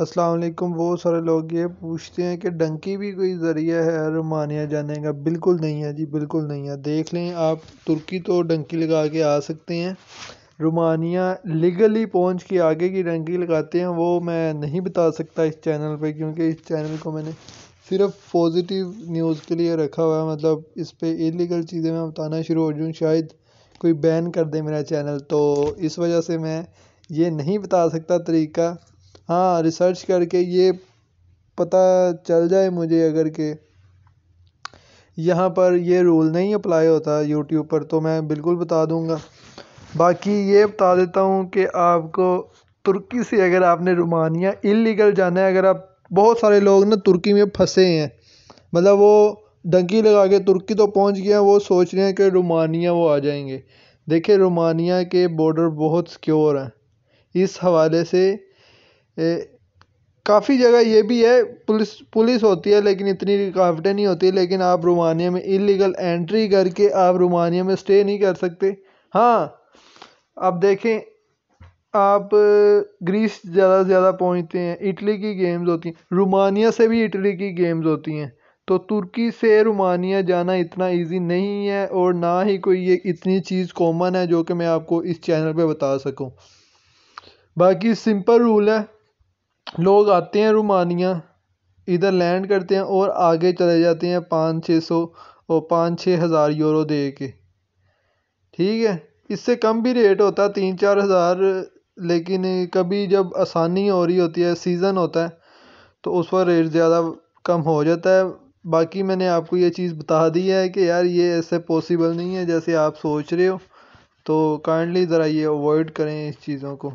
असलम बहुत सारे लोग ये पूछते हैं कि डंकी भी कोई ज़रिया है रोमानिया जाने का बिल्कुल नहीं है जी बिल्कुल नहीं है देख लें आप तुर्की तो डंकी लगा के आ सकते हैं रोमानिया लीगली पहुंच के आगे की डंकी लगाते हैं वो मैं नहीं बता सकता इस चैनल पे क्योंकि इस चैनल को मैंने सिर्फ पॉजिटिव न्यूज़ के लिए रखा हुआ है मतलब इस पर इलीगल चीज़ें मैं बताना शुरू हो जाऊँ शायद कोई बैन कर दे मेरा चैनल तो इस वजह से मैं ये नहीं बता सकता तरीका हाँ रिसर्च करके ये पता चल जाए मुझे अगर के यहाँ पर ये रूल नहीं अप्लाई होता यूट्यूब पर तो मैं बिल्कुल बता दूँगा बाकी ये बता देता हूँ कि आपको तुर्की से अगर आपने रोमानिया इलीगल जाना है अगर आप बहुत सारे लोग ना तुर्की में फंसे हैं मतलब वो डंकी लगा के तुर्की तो पहुंच गया वो सोच रहे हैं कि रोमानिया वो आ जाएंगे देखिए रोमानिया के बॉर्डर बहुत सिक्योर हैं इस हवाले से काफ़ी जगह ये भी है पुलिस पुलिस होती है लेकिन इतनी रुकावटें नहीं होती लेकिन आप रोमानिया में इलीगल एंट्री करके आप रोमानिया में स्टे नहीं कर सकते हाँ आप देखें आप ग्रीस ज़्यादा से ज़्यादा पहुँचते हैं इटली की गेम्स होती हैं रोमानिया से भी इटली की गेम्स होती हैं तो तुर्की से रोमानिया जाना इतना इजी नहीं है और ना ही कोई ये इतनी चीज़ कॉमन है जो कि मैं आपको इस चैनल पे बता सकूं बाकी सिंपल रूल है लोग आते हैं रूमानिया इधर लैंड करते हैं और आगे चले जाते हैं पाँच छः सौ और पाँच छः हज़ार यूरो दे के ठीक है इससे कम भी रेट होता है तीन चार हज़ार लेकिन कभी जब आसानी हो रही होती है सीज़न होता है तो उस पर रेट ज़्यादा कम हो जाता है बाकी मैंने आपको ये चीज़ बता दी है कि यार ये ऐसे पॉसिबल नहीं है जैसे आप सोच रहे हो तो काइंडली ज़रा ये अवॉइड करें इस चीज़ों को